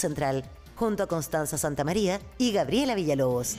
Central, junto a Constanza Santamaría y Gabriela Villalobos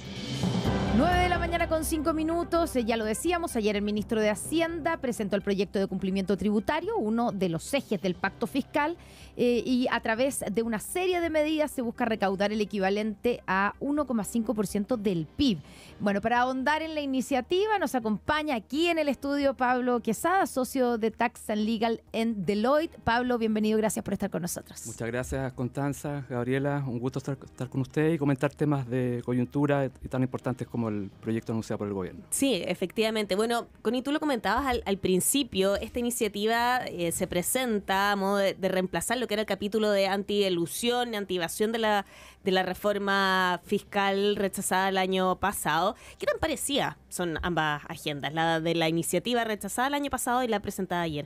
mañana con cinco minutos, eh, ya lo decíamos, ayer el ministro de Hacienda presentó el proyecto de cumplimiento tributario, uno de los ejes del pacto fiscal, eh, y a través de una serie de medidas se busca recaudar el equivalente a 1,5% del PIB. Bueno, para ahondar en la iniciativa nos acompaña aquí en el estudio Pablo Quesada, socio de Tax and Legal en Deloitte. Pablo, bienvenido, gracias por estar con nosotros. Muchas gracias, Constanza, Gabriela, un gusto estar, con usted y comentar temas de coyuntura tan importantes como el proyecto anunciado por el gobierno. Sí, efectivamente. Bueno, Connie, tú lo comentabas al, principio, esta iniciativa eh, se presenta a modo de, reemplazar lo que era el capítulo de antielusión y antivación de la, de la reforma fiscal rechazada el año pasado. ¿Qué tan parecía son ambas agendas, la de la iniciativa rechazada el año pasado y la presentada ayer?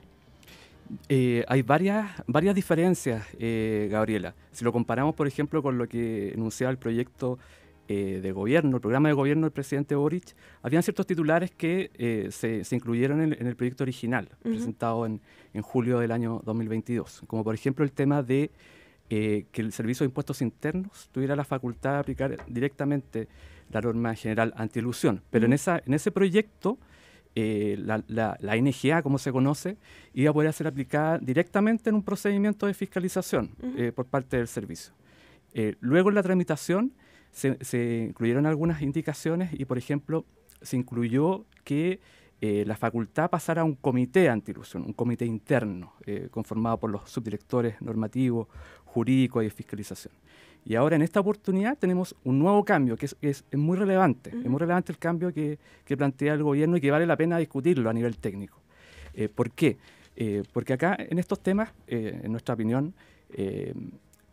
Eh, hay varias, varias diferencias, eh, Gabriela. Si lo comparamos, por ejemplo, con lo que enunciaba el proyecto eh, de gobierno, el programa de gobierno del presidente Boric, habían ciertos titulares que eh, se, incluyeron en, el proyecto original, presentado en, julio del año 2022, como por ejemplo el tema de eh, que el Servicio de Impuestos Internos tuviera la facultad de aplicar directamente la norma general antielusión. Pero en, esa, en ese proyecto, la, la, NGA, como se conoce, iba a poder ser aplicada directamente en un procedimiento de fiscalización por parte del servicio. luego en la tramitación, se, incluyeron algunas indicaciones y, por ejemplo, se incluyó que eh, la facultad pasara a un comité antilusión, un comité interno, eh, conformado por los subdirectores normativos, jurídicos y de fiscalización. Y ahora en esta oportunidad tenemos un nuevo cambio que es, muy relevante, es muy relevante el cambio que, plantea el gobierno y que vale la pena discutirlo a nivel técnico. Eh, ¿Por qué? porque acá en estos temas, en nuestra opinión,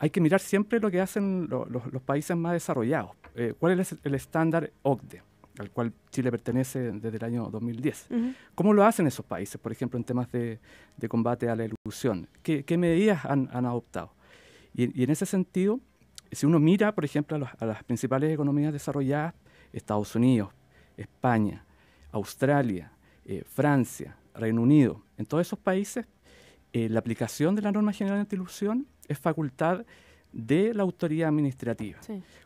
hay que mirar siempre lo que hacen los países más desarrollados. Eh, ¿Cuál es el estándar OCDE? al cual Chile pertenece desde el año 2010. ¿Cómo lo hacen esos países, por ejemplo, en temas de, combate a la ilusión? ¿Qué, medidas han, adoptado? Y, en ese sentido, si uno mira, por ejemplo, a, las principales economías desarrolladas, Estados Unidos, España, Australia, eh, Francia, Reino Unido, en todos esos países, eh, la aplicación de la norma general de antilusión es facultad de la autoridad administrativa,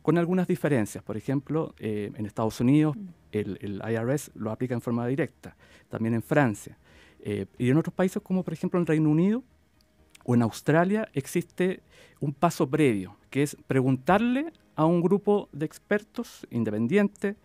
con algunas diferencias. Por ejemplo, eh, en Estados Unidos mm. el, IRS lo aplica en forma directa, también en Francia. Eh, y en otros países como por ejemplo en Reino Unido o en Australia existe un paso previo, que es preguntarle a un grupo de expertos independientes,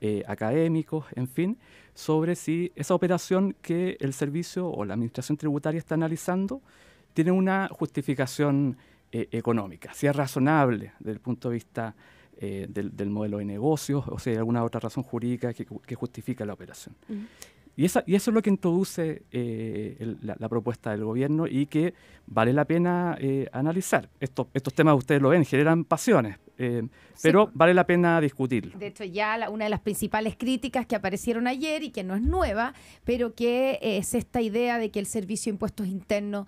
eh, académicos, en fin, sobre si esa operación que el servicio o la administración tributaria está analizando tiene una justificación eh, económica, si es razonable desde el punto de vista eh, del, modelo de negocios o si hay alguna otra razón jurídica que, justifica la operación. Y, eso es lo que introduce eh, la, propuesta del gobierno y que vale la pena eh, analizar. Estos, estos temas ustedes lo ven, generan pasiones, eh, pero vale la pena discutirlo. De hecho, ya una de las principales críticas que aparecieron ayer y que no es nueva, pero que es esta idea de que el servicio de impuestos internos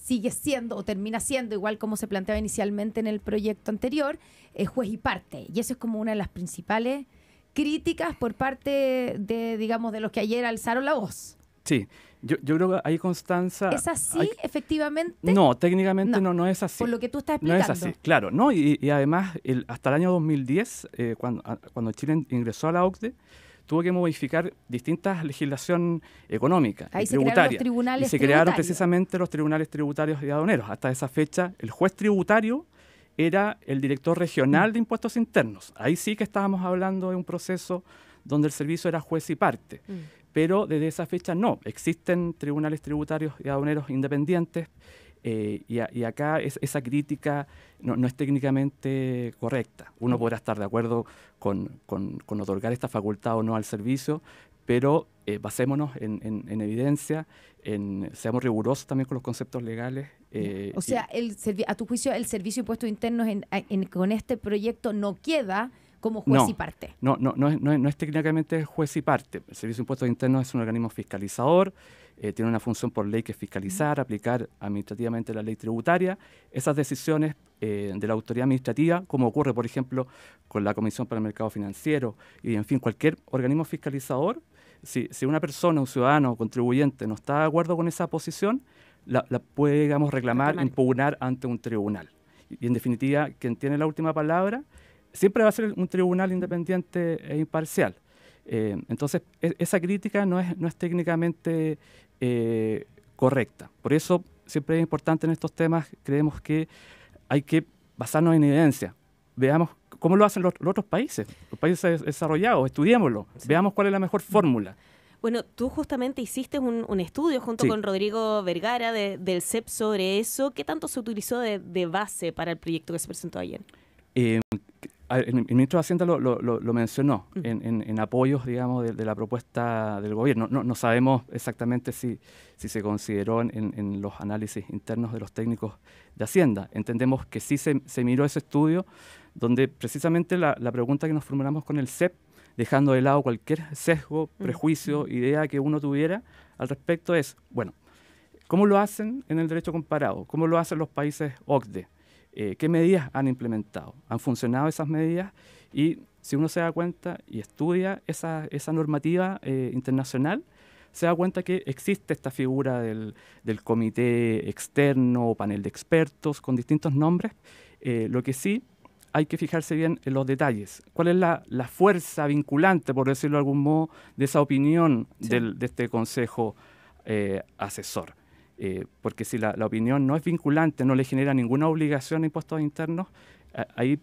sigue siendo o termina siendo igual como se planteaba inicialmente en el proyecto anterior, juez y parte. Y eso es como una de las principales críticas por parte de, digamos, de los que ayer alzaron la voz. Sí, yo, yo creo que hay Constanza. ¿Es así, efectivamente? No, técnicamente no. no. es así. Por lo que tú estás explicando. No es así, claro. No, y, además, el, hasta el año 2010, eh, cuando, cuando Chile ingresó a la OCDE, tuvo que modificar distintas legislación económica Ahí y se tributaria. y se crearon precisamente los tribunales tributarios y aduaneros. Hasta esa fecha, el juez tributario era el director regional mm. de impuestos internos. Ahí sí que estábamos hablando de un proceso donde el servicio era juez y parte. Mm. Pero desde esa fecha no. Existen tribunales tributarios y aduaneros independientes eh, y, acá esa crítica no, es técnicamente correcta. Uno mm. podrá estar de acuerdo con, otorgar esta facultad o no al servicio, pero eh, basémonos en, evidencia, seamos rigurosos también con los conceptos legales. Eh, o sea, a tu juicio, el Servicio de Impuestos Internos con este proyecto no queda como juez y parte. No, no, no, es, técnicamente juez y parte. El Servicio de Impuestos Internos es un organismo fiscalizador, eh, tiene una función por ley que fiscalizar, aplicar administrativamente la ley tributaria. Esas decisiones de la autoridad administrativa, como ocurre, por ejemplo, con la Comisión para el Mercado Financiero y, en fin, cualquier organismo fiscalizador, si, una persona, un ciudadano, contribuyente no está de acuerdo con esa posición, la, puede, digamos, reclamar, impugnar ante un tribunal. Y, en definitiva, quien tiene la última palabra siempre va a ser un tribunal independiente e imparcial. Eh, entonces, e, esa crítica no es, no es técnicamente eh, correcta. Por eso, siempre es importante en estos temas, creemos que hay que basarnos en evidencia. Veamos cómo lo hacen los, otros países, los países desarrollados, estudiémoslo, veamos cuál es la mejor fórmula. Bueno, tú justamente hiciste un, estudio junto con Rodrigo Vergara del CEP sobre eso. ¿Qué tanto se utilizó de, base para el proyecto que se presentó ayer? Eh, el, ministro de Hacienda lo, mencionó en, apoyos, digamos, de, la propuesta del gobierno. No, sabemos exactamente si, se consideró en, los análisis internos de los técnicos de Hacienda. Entendemos que sí se, miró ese estudio donde precisamente la, pregunta que nos formulamos con el CEP, dejando de lado cualquier sesgo, prejuicio, idea que uno tuviera al respecto, es, bueno, ¿cómo lo hacen en el derecho comparado? ¿Cómo lo hacen los países OCDE? Eh, qué medidas han implementado, han funcionado esas medidas y si uno se da cuenta y estudia esa, esa normativa eh, internacional, se da cuenta que existe esta figura del, del comité externo o panel de expertos con distintos nombres. Eh, lo que sí hay que fijarse bien en los detalles. ¿Cuál es la, la fuerza vinculante, por decirlo de algún modo, de esa opinión del, de este consejo asesor? Eh, porque si la, opinión no es vinculante, no le genera ninguna obligación a impuestos internos, ahí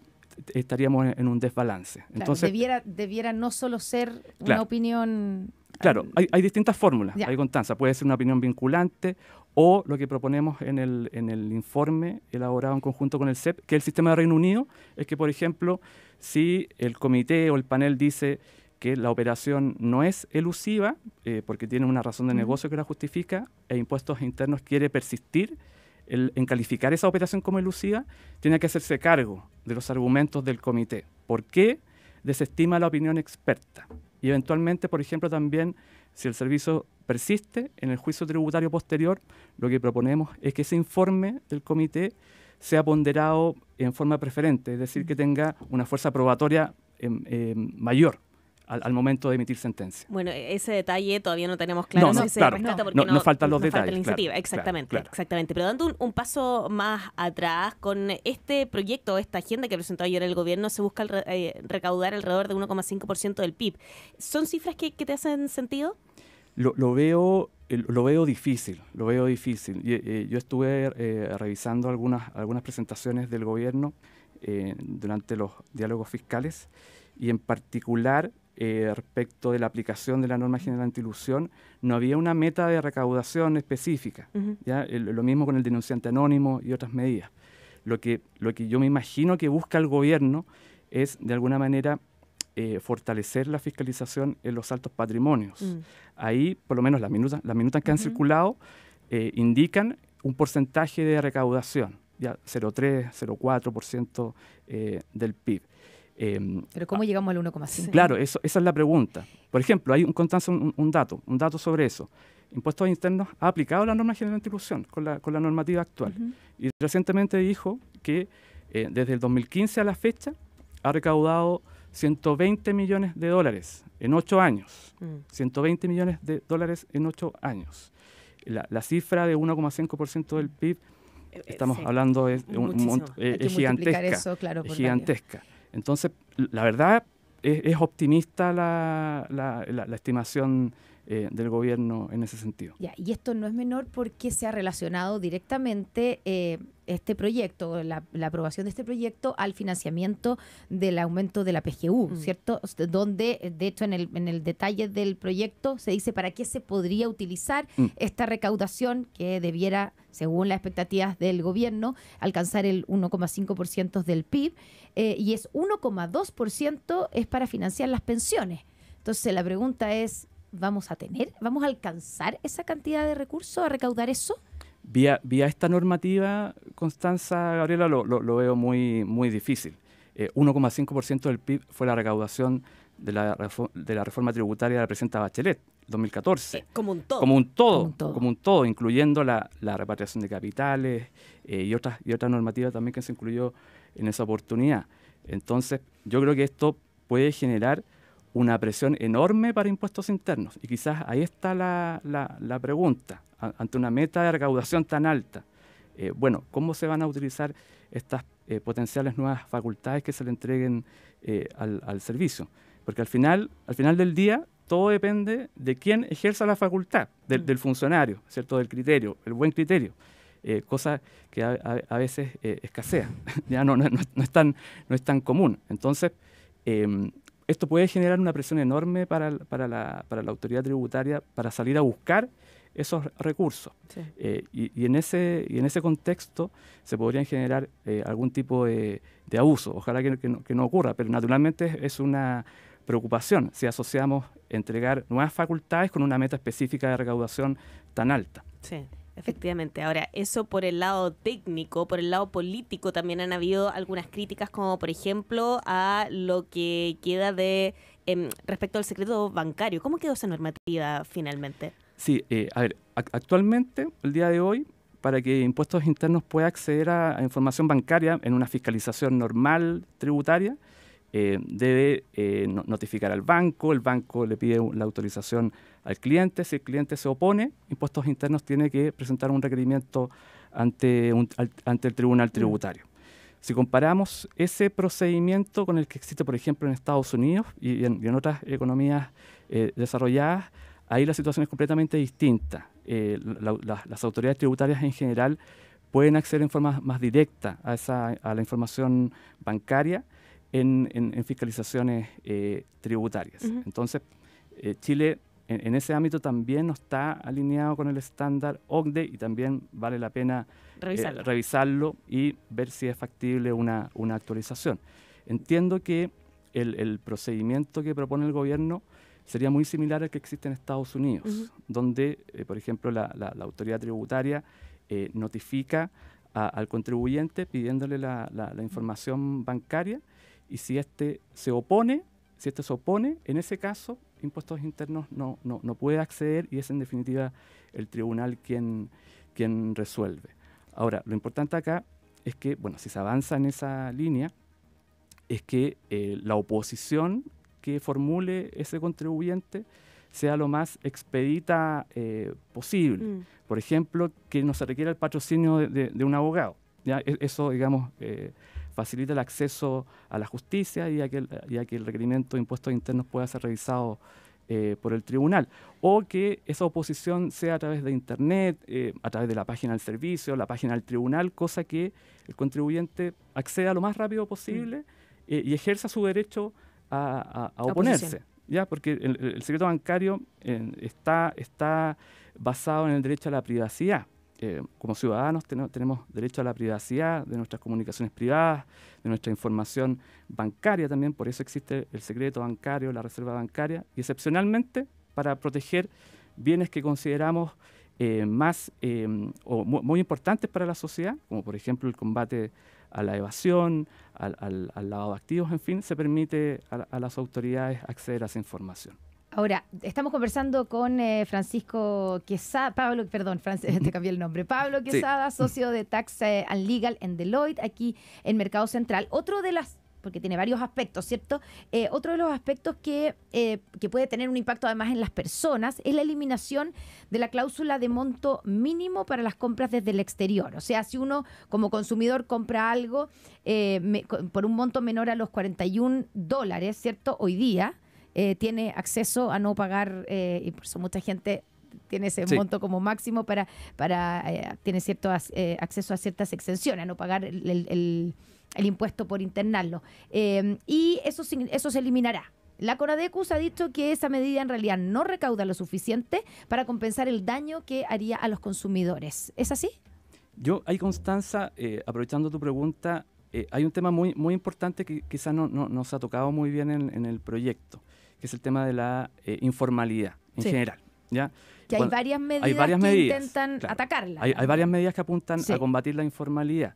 estaríamos en un desbalance. Entonces, debiera, debiera no solo ser una opinión... Claro, hay, distintas fórmulas, hay constanza. Puede ser una opinión vinculante o lo que proponemos en el, en el informe elaborado en conjunto con el CEP, que el sistema de Reino Unido, es que, por ejemplo, si el comité o el panel dice que la operación no es elusiva, eh, porque tiene una razón de negocio que la justifica, e impuestos internos quiere persistir en calificar esa operación como elusiva, tiene que hacerse cargo de los argumentos del comité. ¿Por qué desestima la opinión experta? Y eventualmente, por ejemplo, también si el servicio persiste en el juicio tributario posterior, lo que proponemos es que ese informe del comité sea ponderado en forma preferente, es decir, que tenga una fuerza probatoria em, em, mayor al, momento de emitir sentencia. Bueno, e-, ese detalle todavía no tenemos claro no, no, se claro, porque no, faltan los detalles. exactamente, exactamente. Pero dando un, paso más atrás, con este proyecto, esta agenda que presentó ayer el gobierno, se busca eh, recaudar alrededor de 1,5% del PIB. ¿Son cifras que, te hacen sentido? Lo, veo lo veo difícil, lo veo difícil. Eh, yo estuve eh, revisando algunas, algunas presentaciones del gobierno durante los diálogos fiscales y en particular eh, respecto de la aplicación de la norma general antilusión, no había una meta de recaudación específica. ¿ya? lo mismo con el denunciante anónimo y otras medidas. Lo que, lo que yo me imagino que busca el gobierno es, de alguna manera, eh, fortalecer la fiscalización en los altos patrimonios. Mm. Ahí, por lo menos las minutas, las minutas que han circulado eh, indican un porcentaje de recaudación, ya 0,3, 0,4% del PIB. Em, Pero ¿cómo llegamos al 1,5? Claro, eso, esa es la pregunta. Por ejemplo, hay un, un dato, un dato sobre eso. Impuestos Internos ha aplicado la norma general de distribución con la, con la normativa actual. Y recientemente dijo que eh, desde el 2015 a la fecha ha recaudado 120 millones de dólares en 8 años. 120 mm. millones de dólares en 8 años. La, la cifra de 1,5% del mm. PIB, eh, eh, estamos hablando, de un, es gigantesca. gigantesca. Entonces, la verdad, es, optimista la, la estimación eh, del gobierno en ese sentido. y esto no es menor porque se ha relacionado directamente eh, este proyecto, la, aprobación de este proyecto al financiamiento del aumento de la PGU, mm. ¿cierto? Donde, de hecho, en el, en el detalle del proyecto se dice para qué se podría utilizar mm. esta recaudación que debiera, según las expectativas del gobierno, alcanzar el 1,5% del PIB eh, y es 1,2% es para financiar las pensiones. Entonces la pregunta es, vamos a tener, vamos a alcanzar esa cantidad de recursos, a recaudar eso. Vía, vía esta normativa, Constanza Gabriela, lo, lo, veo muy, muy difícil. 1,5% eh, del PIB fue la recaudación de la, de la reforma tributaria de la presidenta Bachelet, 2014. Eh, como, un todo. como un todo. Como un todo, incluyendo la, la, repatriación de capitales eh, y otras y otra normativas también que se incluyó en esa oportunidad. Entonces, yo creo que esto puede generar una presión enorme para impuestos internos. Y quizás ahí está la, pregunta, ante una meta de recaudación tan alta. Eh, bueno, ¿cómo se van a utilizar estas eh, potenciales nuevas facultades que se le entreguen eh, al, servicio? Porque al final, al final del día todo depende de quién ejerza la facultad, del, funcionario, ¿cierto? Del criterio, el buen criterio. cosa que a, veces escasea, ya no, no, no, no es tan común. Entonces, em, esto puede generar una presión enorme para, la, autoridad tributaria para salir a buscar esos recursos. Eh, y, en ese, en ese contexto se podrían generar eh, algún tipo de, abuso. Ojalá que, no, que, no, ocurra, pero naturalmente es una preocupación si asociamos entregar nuevas facultades con una meta específica de recaudación tan alta. Sí. Efectivamente. Ahora, eso por el lado técnico, por el lado político, también han habido algunas críticas, como por ejemplo a lo que queda de em, respecto al secreto bancario. ¿Cómo quedó esa normativa finalmente? Sí, eh, a ver, actualmente, el día de hoy, para que impuestos internos pueda acceder a información bancaria en una fiscalización normal tributaria, eh, debe eh, notificar al banco, el banco le pide la autorización al cliente, si el cliente se opone, impuestos internos tiene que presentar un requerimiento ante, ante el tribunal tributario. Si comparamos ese procedimiento con el que existe, por ejemplo, en Estados Unidos y en, otras economías eh, desarrolladas, ahí la situación es completamente distinta. las autoridades tributarias en general pueden acceder en forma más directa a, esa, a la información bancaria en, fiscalizaciones eh, tributarias. Entonces, eh, Chile en, ese ámbito también no está alineado con el estándar OCDE y también vale la pena eh, revisarlo, y ver si es factible una, actualización. Entiendo que el, procedimiento que propone el gobierno sería muy similar al que existe en Estados Unidos, donde, por ejemplo, la, autoridad tributaria notifica al contribuyente pidiéndole la, información bancaria y si este se opone, si este se opone, en ese caso, impuestos internos no, no, puede acceder y es en definitiva el tribunal quien, quien resuelve. Ahora, lo importante acá es que, bueno, si se avanza en esa línea, es que eh, la oposición que formule ese contribuyente sea lo más expedita eh, posible. Mm. Por ejemplo, que no se requiera el patrocinio de, un abogado. ¿ya? E, eso, digamos, eh, facilita el acceso a la justicia y a que el, que el requerimiento de impuestos internos pueda ser revisado eh, por el tribunal. O que esa oposición sea a través de Internet, eh, a través de la página del servicio, la página del tribunal, cosa que el contribuyente acceda lo más rápido posible mm. eh, y ejerza su derecho a, oponerse. ¿ya? Porque el, secreto bancario está, está basado en el derecho a la privacidad. Eh, como ciudadanos tenemos derecho a la privacidad de nuestras comunicaciones privadas, de nuestra información bancaria también, por eso existe el secreto bancario, la reserva bancaria, y excepcionalmente para proteger bienes que consideramos eh, más eh, o muy, importantes para la sociedad, como por ejemplo el combate a la evasión, al, al, lavado de activos, en fin, se permite a las autoridades acceder a esa información. Ahora, estamos conversando con eh, Francisco Quesada, Pablo, perdón, Francis, te cambié el nombre, Pablo Quesada, socio de Tax eh, and Legal en Deloitte, aquí en Mercado Central. Otro de las porque tiene varios aspectos, ¿cierto? Eh, otro de los aspectos que, que, puede tener un impacto además en las personas es la eliminación de la cláusula de monto mínimo para las compras desde el exterior. O sea, si uno como consumidor compra algo por un monto menor a los 41 dólares, ¿cierto? Hoy día, eh, tiene acceso a no pagar, eh, y por eso mucha gente tiene ese monto como máximo para, para eh, tiene cierto acceso a ciertas exenciones, a no pagar el, el, impuesto por internarlo. y eso, eso se eliminará. La CONADECUS ha dicho que esa medida en realidad no recauda lo suficiente para compensar el daño que haría a los consumidores. ¿Es así? Yo, hay Constanza, aprovechando tu pregunta, hay un tema muy, muy importante que quizás no, no, nos ha tocado muy bien en el proyecto que es el tema de la eh, informalidad en general. ¿ya? Que hay, varias medidas que intentan atacarla. Hay, varias medidas que apuntan a combatir la informalidad.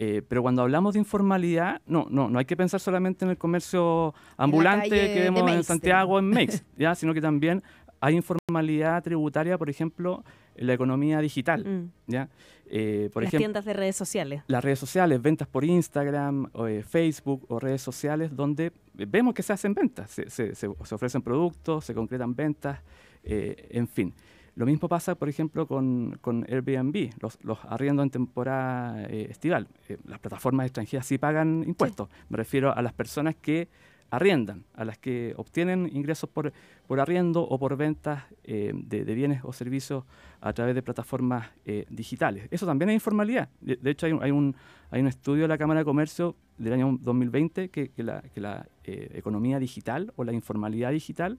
Eh, pero cuando hablamos de informalidad, no, no, no hay que pensar solamente en el comercio ambulante que vemos en Santiago, en Mex, ya, sino que también hay informalidad tributaria, por ejemplo, en la economía digital. Mm. ¿ya? Eh, por las tiendas de redes sociales. Las redes sociales, ventas por Instagram, eh, Facebook o redes sociales, donde vemos que se hacen ventas, se, ofrecen productos, se concretan ventas, eh, en fin. Lo mismo pasa, por ejemplo, con, Airbnb, los, los, arriendos en temporada estival. las plataformas extranjeras sí pagan impuestos. Me refiero a las personas que arriendan, a las que obtienen ingresos por, por arriendo o por ventas eh, de, bienes o servicios a través de plataformas eh, digitales. Eso también es informalidad. De, hecho, hay un, hay, un, estudio de la Cámara de Comercio del año 2020 que, la, eh, economía digital o la informalidad digital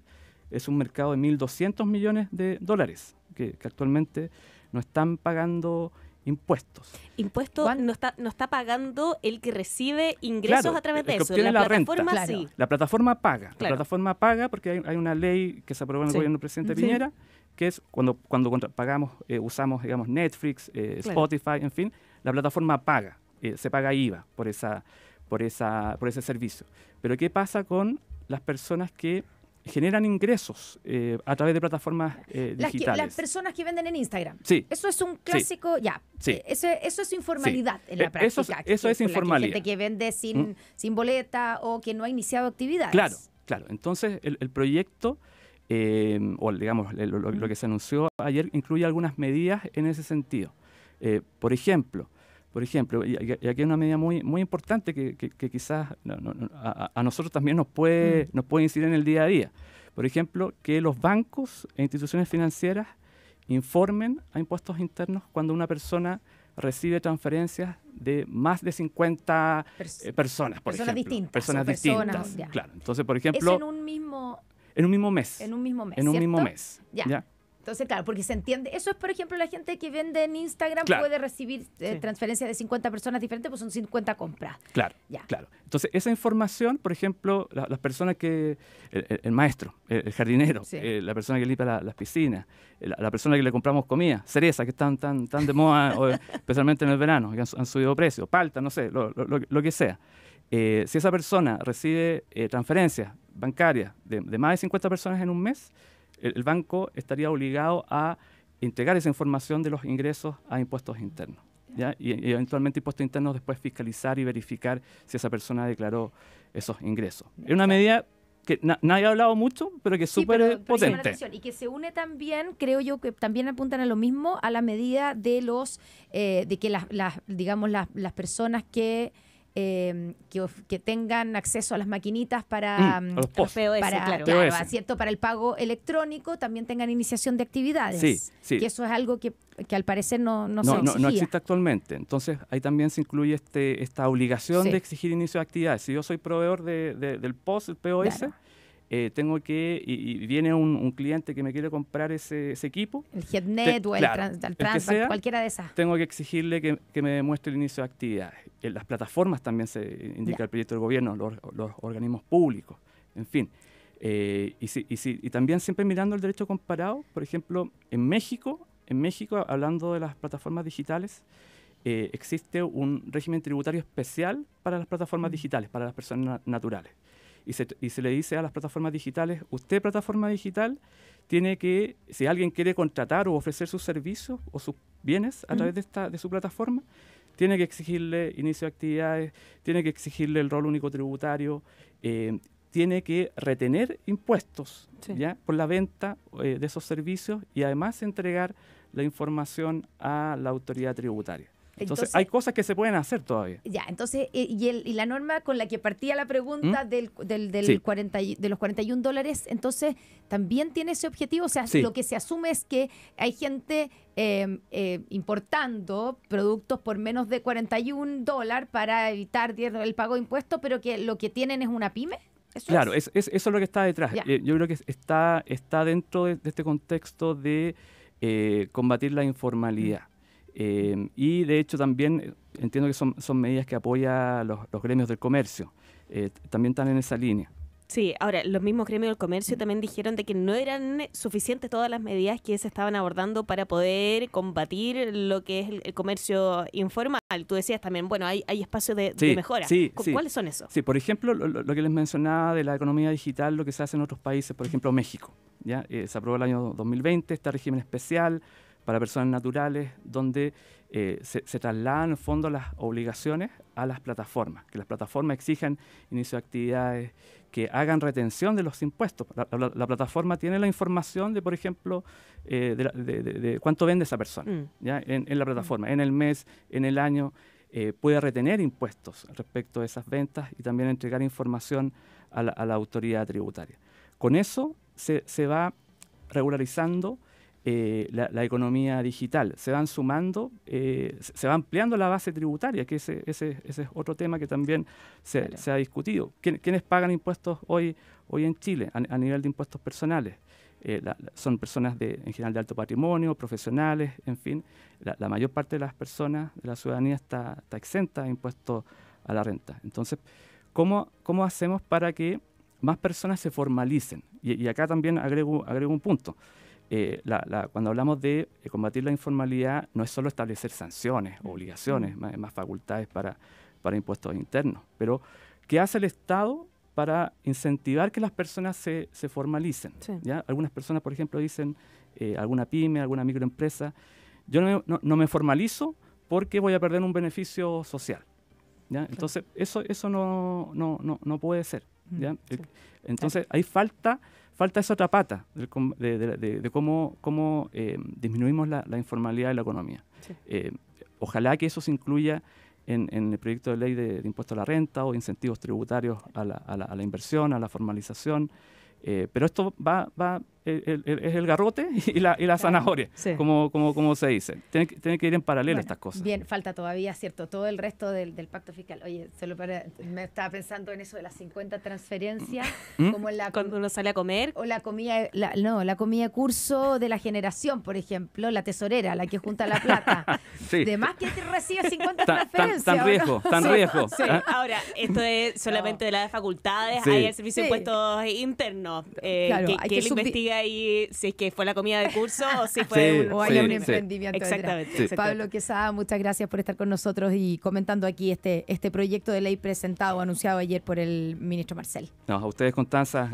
es un mercado de 1.200 millones de dólares que actualmente no están pagando Impuestos. Impuestos no está, no está pagando el que recibe ingresos a través de eso. La, plataforma sí. La plataforma paga. La plataforma paga porque hay, una ley que se aprobó en el gobierno del presidente Piñera que es cuando, cuando pagamos, eh, usamos, digamos, Netflix, eh, Spotify, en fin, la plataforma paga, eh, se paga IVA por, esa, por, esa, por ese servicio. Pero ¿qué pasa con las personas que generan ingresos eh, a través de plataformas eh, las digitales. las, personas que venden en Instagram. Sí. Eso es un clásico, ya. Sí. Eh, eso, es informalidad en eh, la práctica. Eso es, eso informalidad. gente que vende sin, mm. sin boleta o que no ha iniciado actividades. Claro, claro. Entonces, el, proyecto, o digamos, lo, lo, que se anunció ayer, incluye algunas medidas en ese sentido. por ejemplo, por ejemplo, y, aquí hay una medida muy, muy importante que, quizás a, nosotros también nos puede, mm. nos puede incidir en el día a día. Por ejemplo, que los bancos e instituciones financieras informen a impuestos internos cuando una persona recibe transferencias de más de 50 eh, personas, por personas ejemplo. Distintas, personas distintas. claro. Entonces, por ejemplo... Es en un mismo... En un mismo mes. En un mismo mes. En un mismo mes. ya. Entonces, claro, porque se entiende. Eso es, por ejemplo, la gente que vende en Instagram puede recibir eh, transferencias de 50 personas diferentes, pues son 50 compras. Claro, ya. claro. Entonces, esa información, por ejemplo, las personas que, el, maestro, el, jardinero, eh, la persona que limpia las piscinas, la, persona que le compramos comida, cereza, que están tan, tan de moda, especialmente en el verano, que han, subido precio, palta, no sé, lo, lo, lo que sea. Eh, si esa persona recibe transferencias bancarias de, de más de 50 personas en un mes, el banco estaría obligado a entregar esa información de los ingresos a impuestos internos. ¿ya? Y, eventualmente impuestos internos después fiscalizar y verificar si esa persona declaró esos ingresos. Es una medida que nadie ha hablado mucho, pero que es súper sí, potente. Y que se une también, creo yo, que también apuntan a lo mismo, a la medida de los, eh, de que las, digamos, las personas que... Em, que, tengan acceso a las maquinitas para, mm, em, ¿cierto? para el pago electrónico, también tengan iniciación de actividades. Sí, Que eso es algo que, al parecer no, no, no se No, existe actualmente. Entonces, ahí también se incluye este, esta obligación de exigir inicio de actividades. Si yo soy proveedor de, del POS, el POS, eh, tengo que, y, viene un, cliente que me quiere comprar ese, equipo. El GetNet o el, claro, cualquiera de esas. Tengo que exigirle que, me demuestre el inicio de actividades. las plataformas también se indica el proyecto del gobierno, los, organismos públicos, en fin. Eh, y, también siempre mirando el derecho comparado, por ejemplo, en México, en México, hablando de las plataformas digitales, eh, existe un régimen tributario especial para las plataformas mm. digitales, para las personas naturales y se, le dice a las plataformas digitales, usted plataforma digital tiene que, si alguien quiere contratar o ofrecer sus servicios o sus bienes a través de, esta, de su plataforma, tiene que exigirle inicio de actividades, tiene que exigirle el rol único tributario, eh, tiene que retener impuestos ¿ya? por la venta eh, de esos servicios y además entregar la información a la autoridad tributaria. Entonces, hay cosas que se pueden hacer todavía. Ya, entonces, eh, y, la norma con la que partía la pregunta ¿Mm? del, del, de los 41 dólares, entonces, también tiene ese objetivo. O sea, lo que se asume es que hay gente em, em, importando productos por menos de 41 dólares para evitar el pago de impuestos, pero que lo que tienen es una pyme. claro, es? Es, eso es lo que está detrás. Eh, yo creo que está, está dentro de este contexto de eh, combatir la informalidad. Em, y de hecho también eh, entiendo que son, medidas que apoya los, gremios del comercio. Eh, también están en esa línea. Sí, ahora, los mismos gremios del comercio también dijeron de que no eran suficientes todas las medidas que se estaban abordando para poder combatir lo que es el, comercio informal. Tú decías también, bueno, hay, hay espacios de, mejora. Sí, ¿Cuáles son esos? Sí, por ejemplo, lo, que les mencionaba de la economía digital, lo que se hace en otros países, por ejemplo, México. ¿ya? Eh, se aprobó el año 2020, está régimen especial, para personas naturales, donde eh, se, trasladan en fondo las obligaciones a las plataformas, que las plataformas exijan inicio de actividades, que hagan retención de los impuestos. La, plataforma tiene la información de, por ejemplo, eh, de, cuánto vende esa persona mm. ¿ya? En, la mm. plataforma, en el mes, en el año. Eh, puede retener impuestos respecto a esas ventas y también entregar información a la, autoridad tributaria. Con eso se va regularizando eh, la, economía digital. Se van sumando, eh, se va ampliando la base tributaria, que ese, ese, ese es otro tema que también se, ha discutido. ¿Quiénes pagan impuestos hoy, hoy en Chile a, nivel de impuestos personales? Eh, son personas en general de alto patrimonio, profesionales, en fin. La, mayor parte de las personas de la ciudadanía está, exenta de impuestos a la renta. Entonces, ¿cómo, cómo hacemos para que más personas se formalicen? Y, y acá también agrego, agrego un punto. Eh, la, cuando hablamos de eh, combatir la informalidad, no es solo establecer sanciones, obligaciones, más, facultades para, para impuestos internos, pero ¿qué hace el Estado para incentivar que las personas se, formalicen? ¿ya? Algunas personas, por ejemplo, dicen, eh, alguna pyme, alguna microempresa, yo no, me formalizo porque voy a perder un beneficio social. ¿ya? Entonces, eso, eso no, no, no, puede ser. ¿ya? Entonces, hay falta falta esa otra pata de, cómo, cómo eh, disminuimos la, informalidad de la economía. Eh, ojalá que eso se incluya en, el proyecto de ley de, impuesto a la renta o incentivos tributarios a la, inversión, a la formalización. Eh, pero esto va, va, es el, garrote y la, y zanahoria, como, como, se dice. Tienen, que ir en paralelo estas cosas. Bien, falta todavía, ¿cierto? Todo el resto del, pacto fiscal. Oye, me estaba pensando en eso de las 50 transferencias, mm. ¿Mm? como la... Cuando uno sale a comer. O la comida, la, no, la comida curso de la generación, por ejemplo, la tesorera, la que junta la plata. sí. De que recibe 50 transferencias. Tan, riesgo, tan riesgo. Ah. Ahora, esto es solamente de las facultades, hay el servicio de impuestos internos, eh, que, investiga si es que fue la comida de curso o si fue un, o un emprendimiento. Exactamente, Pablo Quesada, muchas gracias por estar con nosotros y comentando aquí este, este proyecto de ley presentado, anunciado ayer por el ministro Marcel. a ustedes, Constanza,